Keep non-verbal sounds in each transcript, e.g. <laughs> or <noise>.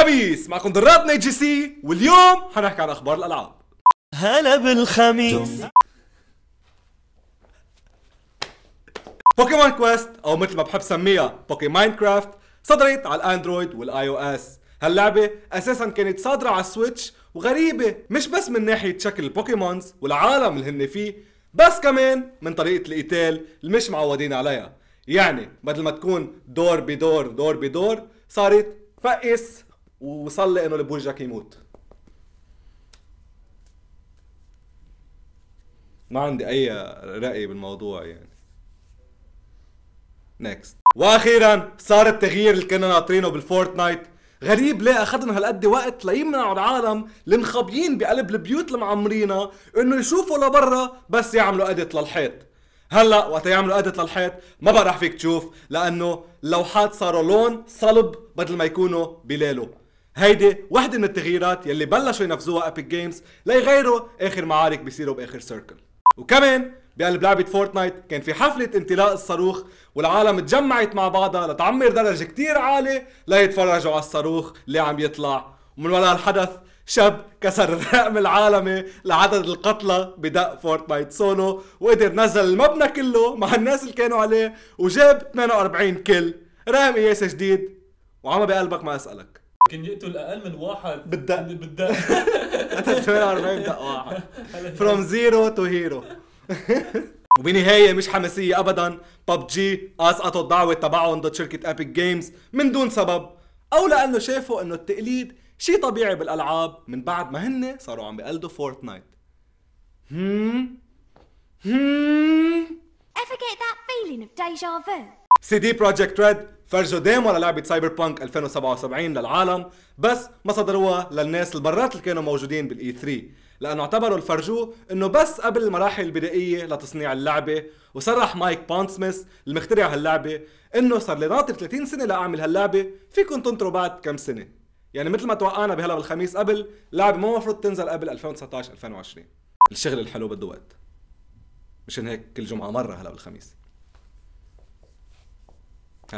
الخميس معكم درات نيت جي سي واليوم حنحكي عن اخبار الالعاب هلا بالخميس بوكيمون كويست او مثل ما بحب سميها ماين كرافت صدرت على الاندرويد والاي او اس هاللعبة اساسا كانت صادرة على السويتش وغريبة مش بس من ناحية شكل البوكيمونز والعالم اللي هن فيه بس كمان من طريقة القتال اللي مش معودين عليها يعني بدل ما تكون دور بدور دور بدور صارت فقس وصلي انه اللي بوجهك يموت ما عندي اي راي بالموضوع يعني نكست واخيرا صار التغيير اللي كنا ناطرينه بالفورتنايت غريب ليه اخذنا هالقد وقت ليمنعوا العالم المخبيين بقلب البيوت اللي انه يشوفوا لبرا بس يعملوا ادت للحيط هلا وقت يعملوا ادت للحيط ما بقى رح فيك تشوف لانه اللوحات صاروا لون صلب بدل ما يكونوا بليله هيدي وحده من التغييرات يلي بلشوا ينفذوها ابيك جيمز ليغيروا اخر معارك بيصيروا باخر سيركل وكمان بقلب لعبة فورتنايت كان في حفلة انطلاق الصاروخ والعالم تجمعت مع بعضها لتعمر درجة كتير عالية ليتفرجوا على الصاروخ اللي عم يطلع ومن وراء الحدث شاب كسر الرقم العالمي لعدد القتلى بدق فورتنايت سولو وقدر نزل المبنى كله مع الناس اللي كانوا عليه وجاب 48 كل رقم قياسي جديد وعم بقلبك ما اسألك كان يقتل اقل من واحد بالدق <laughs> بالدق <laughs> قتل 48 دق واحد فروم زيرو تو هيرو وبنهاية مش حماسية أبدا ببجي أسقطوا الدعوة تبعهم ضد شركة أبيك جيمز من دون سبب أو لأنه شافوا إنه التقليد شي طبيعي بالألعاب من بعد ما هن صاروا عم بقلدوا فورتنايت Hmm? Hmm? that feeling of deja vu? سي دي بروجكت ريد فرجوا ديمو للعبة سايبر بانك 2077 للعالم بس ما صدروها للناس البرات اللي كانوا موجودين بالاي 3 لانه اعتبروا اللي فرجوه انه بس قبل المراحل البدائيه لتصنيع اللعبه وصرح مايك بونسميث المخترع هاللعبه انه صار لي ناطر 30 سنه لاعمل هاللعبه فيكم تنطروا بعد كم سنه يعني مثل ما توقعنا بهلا بالخميس قبل لعبه مو المفروض تنزل قبل 2019 2020 الشغل الحلو بده وقت مشان هيك كل جمعه مره هلا بالخميس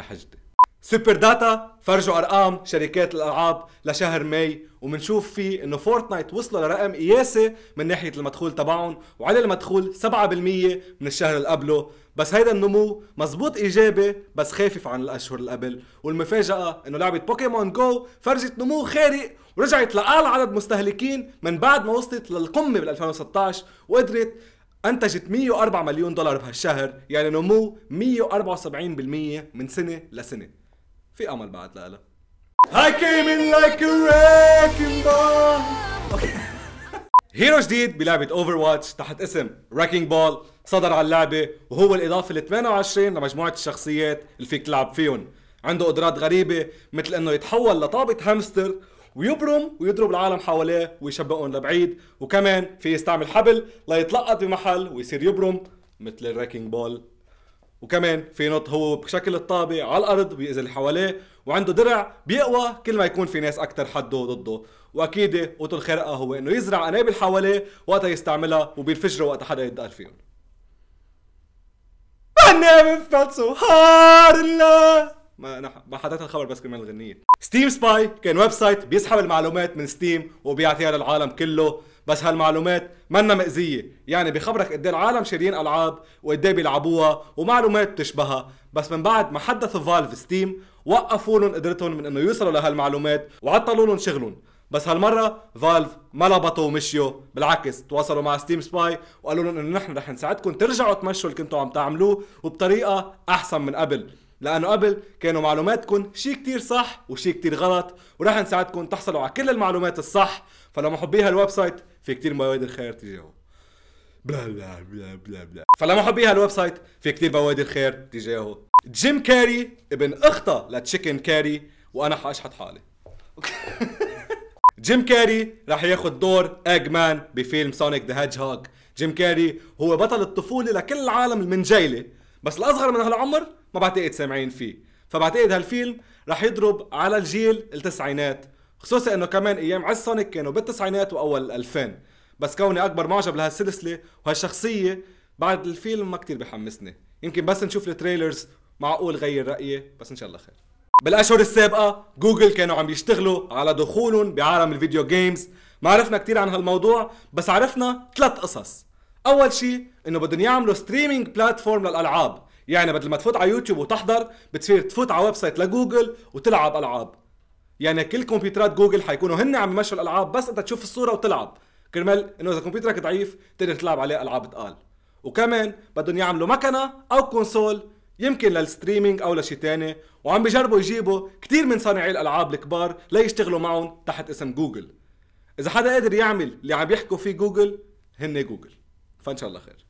حجتي سوبر داتا فرجوا ارقام شركات الالعاب لشهر ماي ومنشوف فيه انه فورتنايت وصلوا لرقم قياسي من ناحيه المدخول تبعهم وعلى المدخول 7% من الشهر اللي قبله بس هيدا النمو مزبوط ايجابي بس خافف عن الاشهر اللي قبل والمفاجاه انه لعبه بوكيمون جو فرجت نمو خارق ورجعت لاعلى عدد مستهلكين من بعد ما وصلت للقمه بال 2016 وقدرت انتجت 104 مليون دولار بهالشهر يعني نمو 174% من سنه لسنه في امل بعد لا I came in like a ball <laughs> هيرو جديد بلعبة اوفر واتش تحت اسم راكينج بول صدر على اللعبة وهو الإضافة ال 28 لمجموعة الشخصيات اللي فيك تلعب فيهم عنده قدرات غريبة مثل انه يتحول لطابة هامستر ويبرم ويضرب العالم حواليه ويشبقهم لبعيد وكمان في يستعمل حبل ليتلقط بمحل ويصير يبرم مثل الراكينج بول وكمان في نط هو بشكل الطابي على الأرض ويأذي اللي حواليه وعنده درع بيقوى كل ما يكون في ناس اكثر حده ضده وأكيد قوته الخارقة هو إنه يزرع قنابل حواليه وقتها يستعملها وبينفجروا وقت حدا يدقل فيهم I never felt so hard in love ما أنا ما حطيت الخبر بس كمان الغنية ستيم سباي كان ويب سايت بيسحب المعلومات من ستيم وبيعطيها للعالم كله بس هالمعلومات منا مأزية يعني بخبرك قد إيه العالم شاريين ألعاب وقد إيه بيلعبوها ومعلومات بتشبهها بس من بعد ما حدثوا فالف ستيم وقفوا لهم قدرتهم من انه يوصلوا لهالمعلومات وعطلوا لهم شغلهم بس هالمرة فالف ما لبطوا ومشيوا بالعكس تواصلوا مع ستيم سباي وقالوا لهم انه نحن رح نساعدكم ترجعوا تمشوا اللي كنتوا عم تعملوه وبطريقة احسن من قبل لأنه قبل كانوا معلوماتكم شي كتير صح وشي كتير غلط وراح نساعدكم تحصلوا على كل المعلومات الصح محبي هالويب سايت في كتير بوادر خير تجاهه بلا بلا بلا بلا بلا محبي هالويب سايت في كتير بوادر خير تجاهه جيم كاري ابن اخته لتشيكن كاري وانا حاشحط حالي جيم كاري راح ياخذ دور ايج مان بفيلم سونيك ذا هيدج هوج جيم كاري هو بطل الطفولة لكل العالم المنجيلة بس الاصغر من هالعمر ما بعتقد سامعين فيه فبعتقد هالفيلم رح يضرب على الجيل التسعينات خصوصا انه كمان ايام عالسونيك كانوا بالتسعينات واول الالفين بس كوني اكبر معجب لهالسلسله وهالشخصيه بعد الفيلم ما كتير بحمسني يمكن بس نشوف التريلرز معقول غير رايي بس ان شاء الله خير بالاشهر السابقه جوجل كانوا عم يشتغلوا على دخولهم بعالم الفيديو جيمز ما عرفنا كتير عن هالموضوع بس عرفنا ثلاث قصص اول شيء انه بدهم يعملوا ستريمينج بلاتفورم للالعاب يعني بدل ما تفوت على يوتيوب وتحضر بتصير تفوت على ويب سايت لجوجل وتلعب العاب يعني كل كمبيوترات جوجل حيكونوا هن عم يمشوا الالعاب بس انت تشوف الصوره وتلعب كرمال انه اذا كمبيوترك ضعيف تقدر تلعب عليه العاب تقال وكمان بدهم يعملوا مكنه او كونسول يمكن للستريمينج او لشيء ثاني وعم بجربوا يجيبوا كثير من صانعي الالعاب الكبار ليشتغلوا معهم تحت اسم جوجل اذا حدا قادر يعمل اللي عم يحكوا فيه جوجل هن جوجل فان شاء الله خير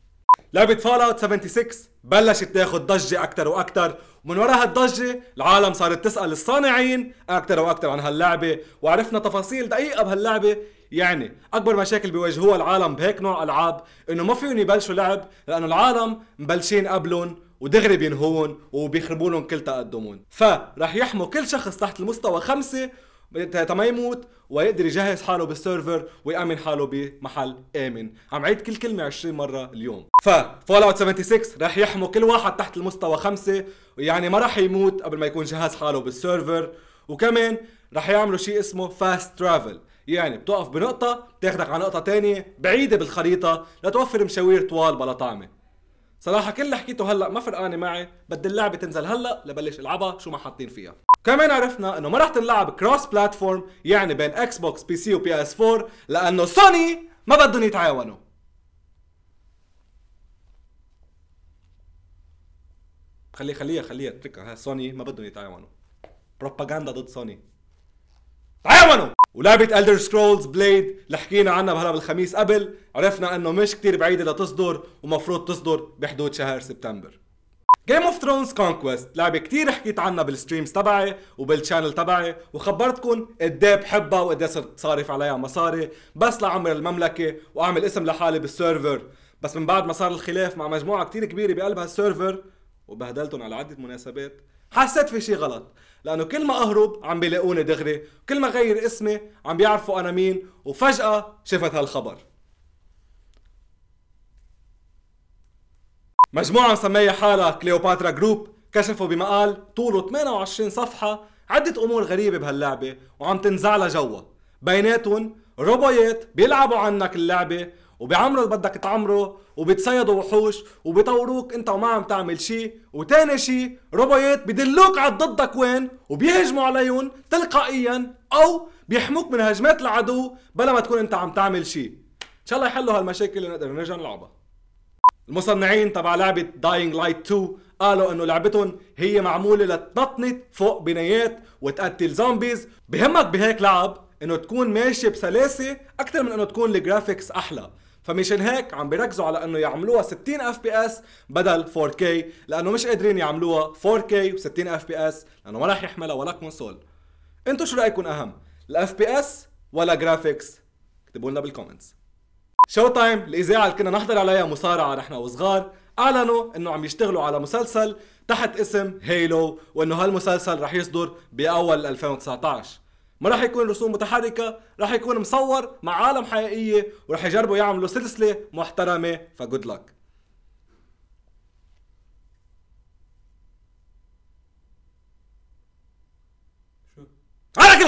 لعبة فال اوت 76 بلشت تاخذ ضجة أكثر وأكثر ومن وراء هالضجة العالم صارت تسأل الصانعين أكثر وأكثر عن هاللعبة وعرفنا تفاصيل دقيقة بهاللعبة يعني أكبر مشاكل بيواجهوها العالم بهيك نوع ألعاب إنه ما فيهم يبلشوا لعب لأنه العالم مبلشين قبلهم ودغري بينهون وبيخربوا لهم كل تقدمهم فرح يحموا كل شخص تحت المستوى خمسة تا ما يموت ويقدر يجهز حاله بالسيرفر ويأمن حاله بمحل آمن عم عيد كل كلمة 20 مرة اليوم ففول اوت 76 رح يحموا كل واحد تحت المستوى خمسة يعني ما رح يموت قبل ما يكون جهز حاله بالسيرفر وكمان رح يعملوا شيء اسمه فاست ترافل يعني بتقف بنقطة بتاخدك على نقطة تانية بعيدة بالخريطة لتوفر مشاوير طوال بلا طعمة صراحة كل اللي حكيته هلا ما فرقانة معي بدي اللعبة تنزل هلا لبلش العبها شو ما حاطين فيها كمان عرفنا انه ما راح تنلعب كروس بلاتفورم يعني بين اكس بوكس بي سي وبي اس 4 لانه سوني ما بدهم يتعاونوا خليه خليها خليها اتركها ها سوني ما بدهم يتعاونوا بروباغندا ضد سوني تعاونوا ولعبة Elder Scrolls Blade اللي حكينا عنها بهلا بالخميس قبل عرفنا انه مش كتير بعيدة لتصدر ومفروض تصدر بحدود شهر سبتمبر جيم اوف ثرونز كونكويست لعبه كتير حكيت عنها بالستريمز تبعي وبالشانل تبعي وخبرتكم قد ايه بحبها وقد ايه صرت صارف عليها مصاري بس لعمر المملكه واعمل اسم لحالي بالسيرفر بس من بعد ما صار الخلاف مع مجموعه كتير كبيره بقلب هالسيرفر وبهدلتهم على عده مناسبات حسيت في شي غلط لانه كل ما اهرب عم بيلاقوني دغري كل ما غير اسمي عم بيعرفوا انا مين وفجاه شفت هالخبر مجموعة مسمية حالها كليوباترا جروب كشفوا بمقال طوله 28 صفحة عدة أمور غريبة بهاللعبة وعم تنزع جوا بيناتهم روبويات بيلعبوا عنك اللعبة وبيعمروا اللي بدك تعمره وبتصيدوا وحوش وبيطوروك انت وما عم تعمل شيء وتاني شيء روبويات بدلوك على ضدك وين وبيهجموا عليهم تلقائيا او بيحموك من هجمات العدو بلا ما تكون انت عم تعمل شيء ان شاء الله يحلوا هالمشاكل اللي نقدر نرجع نلعبها المصنعين تبع لعبة داينغ لايت 2 قالوا انه لعبتهم هي معمولة لتنطنط فوق بنايات وتقتل زومبيز بهمك بهيك لعب انه تكون ماشي بسلاسة اكتر من انه تكون الجرافيكس احلى فمشان هيك عم بيركزوا على انه يعملوها 60 اف بي اس بدل 4K لانه مش قادرين يعملوها 4K و60 اف بي اس لانه ما راح يحملها ولا كونسول انتو شو رايكم اهم الاف بي اس ولا جرافيكس اكتبوا لنا بالكومنتس شو تايم الاذاعه اللي كنا نحضر عليها مصارعه نحن وصغار اعلنوا انه عم يشتغلوا على مسلسل تحت اسم هيلو وانه هالمسلسل رح يصدر باول 2019 ما رح يكون رسوم متحركة رح يكون مصور مع عالم حقيقية ورح يجربوا يعملوا سلسلة محترمة فجود لك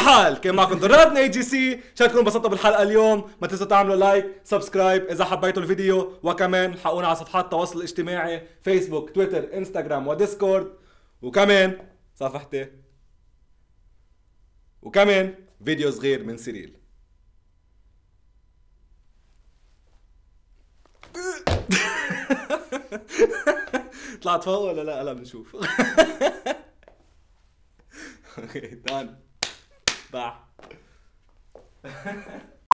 الحال كان معكم ضرابنا اي جي سي شاركوا انبسطتوا بالحلقه اليوم ما تنسوا تعملوا لايك سبسكرايب اذا حبيتوا الفيديو وكمان حقونا على صفحات التواصل الاجتماعي فيسبوك تويتر انستغرام وديسكورد وكمان صفحتي وكمان فيديو صغير من سيريل <laughs> طلعت فوق ولا لا هلا بنشوف اوكي <laughs> دان Bah. <laughs>